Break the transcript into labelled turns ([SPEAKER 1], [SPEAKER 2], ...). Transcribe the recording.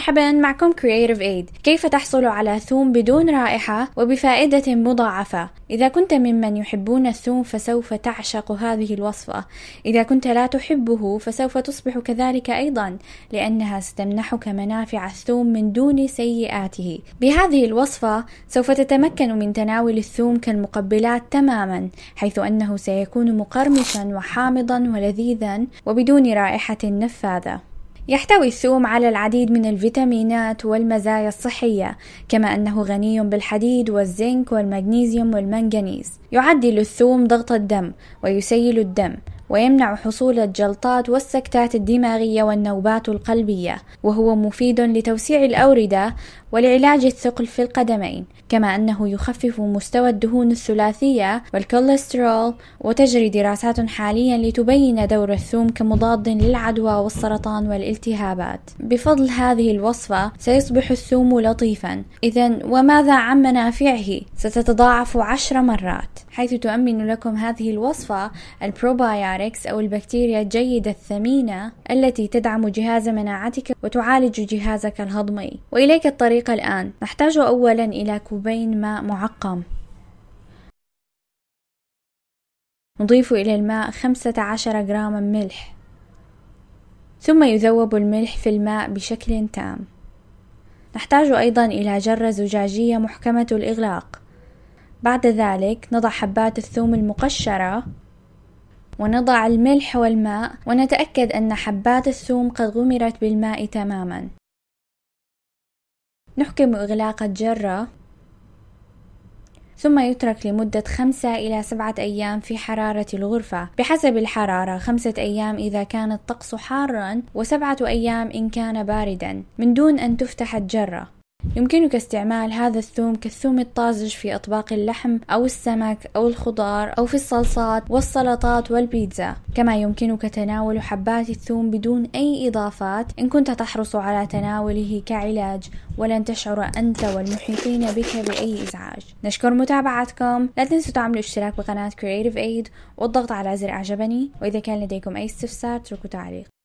[SPEAKER 1] مرحبا معكم Creative Aid كيف تحصل على ثوم بدون رائحة وبفائدة مضاعفة إذا كنت ممن يحبون الثوم فسوف تعشق هذه الوصفة إذا كنت لا تحبه فسوف تصبح كذلك أيضا لأنها ستمنحك منافع الثوم من دون سيئاته بهذه الوصفة سوف تتمكن من تناول الثوم كالمقبلات تماما حيث أنه سيكون مقرمشا وحامضا ولذيذا وبدون رائحة نفاذة يحتوي الثوم على العديد من الفيتامينات والمزايا الصحية كما أنه غني بالحديد والزنك والمغنيسيوم والمنغنيز يعدل الثوم ضغط الدم ويسيل الدم ويمنع حصول الجلطات والسكتات الدماغية والنوبات القلبية وهو مفيد لتوسيع الأوردة ولعلاج الثقل في القدمين كما أنه يخفف مستوى الدهون الثلاثية والكوليسترول وتجري دراسات حاليا لتبين دور الثوم كمضاد للعدوى والسرطان والالتهابات بفضل هذه الوصفة سيصبح الثوم لطيفا إذا وماذا عن منافعه؟ ستتضاعف عشر مرات حيث تؤمن لكم هذه الوصفة البروبايوتكس أو البكتيريا الجيدة الثمينة التي تدعم جهاز مناعتك وتعالج جهازك الهضمي وإليك الطريقة الآن نحتاج أولا إلى كوبين ماء معقم نضيف إلى الماء خمسة عشر ملح ثم يذوب الملح في الماء بشكل تام نحتاج أيضا إلى جرة زجاجية محكمة الإغلاق بعد ذلك نضع حبات الثوم المقشرة ونضع الملح والماء ونتأكد أن حبات الثوم قد غمرت بالماء تماما نحكم إغلاق الجرة ثم يترك لمدة خمسة إلى سبعة أيام في حرارة الغرفة بحسب الحرارة خمسة أيام إذا كان الطقس حارا وسبعة أيام إن كان باردا من دون أن تفتح الجرة يمكنك استعمال هذا الثوم كالثوم الطازج في أطباق اللحم أو السمك أو الخضار أو في الصلصات والسلطات والبيتزا كما يمكنك تناول حبات الثوم بدون أي إضافات إن كنت تحرص على تناوله كعلاج ولن تشعر أنت والمحيطين بك بأي إزعاج نشكر متابعتكم لا تنسوا تعملوا اشتراك بقناة Creative Aid والضغط على زر أعجبني وإذا كان لديكم أي استفسار اتركوا تعليق